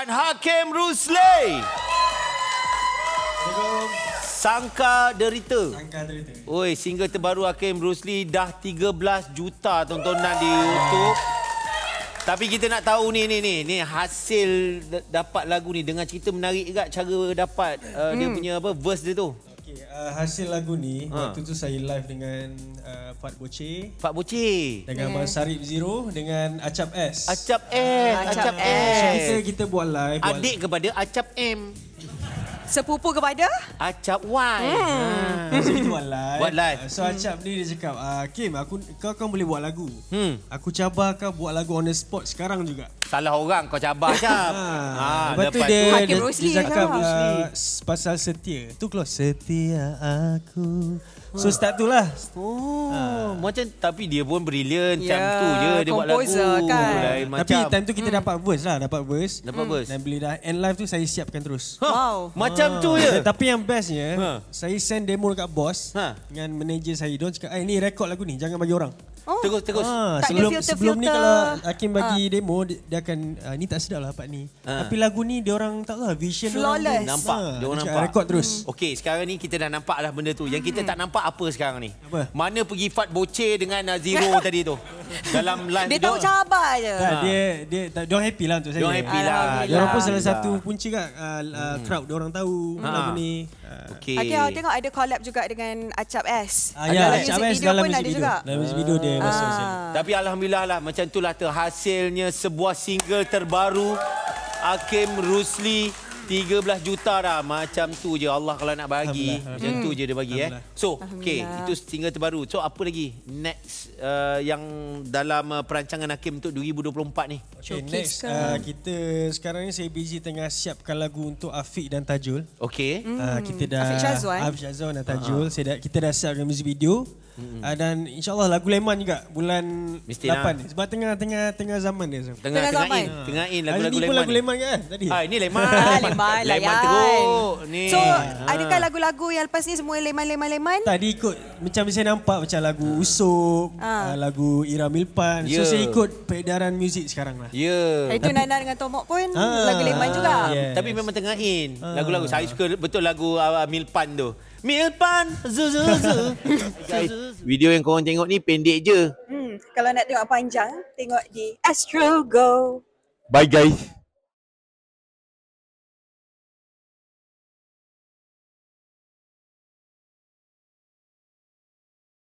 dan Hakim Rusli. Sangka derita. Sangka derita. Oi, single terbaru Hakim Rusli dah 13 juta tontonan di YouTube. Tapi kita nak tahu ni ni ni ni hasil dapat lagu ni dengan cerita menarik juga cara dapat uh, hmm. dia punya apa verse dia tu. Okay, uh, hasil lagu ni ha. waktu tu saya live dengan uh, Fat Boce. Fat Boce. Dengan yeah. Abang Sarip Zero dengan Acap S. Acap S. Uh, Acap, Acap S. S. So, kita, kita buat live. Adik buat... kepada Acap M. Sepupu kepada? Acap Y. Hmm. Hmm. So, kita buat live. Buat live. Uh, so, Acap hmm. ni dia cakap, uh, Kim, aku, kau kau boleh buat lagu. Hmm. Aku cabar kau buat lagu on the spot sekarang juga salah orang kau cabar Syam. Ah. ha, ah, lepas tu dia, dia, dia cakap uh, pasal setia. Tu kalau setia aku. So ah. start tu lah. Oh, ha. macam tapi dia pun brilliant yeah, macam tu je dia buat lagu. Composer kan. tapi time tu kita mm. dapat verse lah, dapat verse. Dapat mm. verse. Dan beli dah end live tu saya siapkan terus. Huh. Ha, wow. Ha. Macam tu je. tapi yang bestnya, ha. saya send demo dekat boss ha. dengan manager saya. Don cakap, "Eh, ni rekod lagu ni, jangan bagi orang." Oh. Terus terus. Ha. Sebelum, filter, sebelum filter. ni kalau Hakim bagi ha. demo, dia akan uh, ni tak sedap lah Pak ni. Uh. Tapi lagu ni dia orang tak tahu lah, vision Flawless. orang dia. nampak. Ha, dia orang nampak. Rekod terus. Hmm. Okey, sekarang ni kita dah nampak lah benda tu. Yang kita hmm. tak nampak apa sekarang ni? Apa? Mana pergi Fat Boce dengan uh, Zero tadi tu? dalam live dia tahu cabar je tak, ha. dia dia tak, dia happy lah untuk saya dia happy lah dia orang pun salah satu punca kat uh, uh, hmm. crowd dia orang tahu hmm. lagu ni Okay. Okay, oh, tengok ada collab juga dengan Acap S. Ah, ya, ada Acap S dalam music video. Juga. Dalam music video dia ah. masuk sini. Tapi Alhamdulillah lah, macam itulah terhasilnya sebuah single terbaru. Akim Rusli 13 juta dah macam tu je Allah kalau nak bagi macam tu je dia bagi eh. So, okey, itu single terbaru. So, apa lagi next uh, yang dalam uh, perancangan Hakim untuk 2024 ni? Okay, okay next uh, kita sekarang ni saya busy tengah siapkan lagu untuk Afiq dan Tajul. Okey. Uh, hmm. kita dah Afiq Shazwan, Afiq Shazwan dan ha. Tajul. Uh-huh. Saya dah, kita dah siapkan music video. Hmm. Uh, dan insyaallah lagu Leman juga bulan Mesti 8 nah. sebab tengah tengah tengah zaman dia. Tengah tengah, in, tengah in lagu-lagu Leman. Ini pun lagu Leman kan tadi. Ah, ini Leman. Ah, Leman. Abang Layman Leman teruk ni. So ha. adakah lagu-lagu yang lepas ni semua Leman-Leman-Leman? Tadi ikut macam saya nampak macam lagu ha. Usop, ha. Uh, lagu Ira Milpan. Yeah. So ya. saya ikut peredaran muzik sekarang lah. Ya. Yeah. Itu Nana dengan Tomok pun ha. lagu Leman juga. Yes. Tapi memang tengah in. Ha. Lagu-lagu ha. saya suka betul lagu uh, uh Milpan tu. Milpan, Zuzuzu. Zu, zu. Video yang korang tengok ni pendek je. Hmm. Kalau nak tengok panjang, tengok di Astro Go. Bye guys.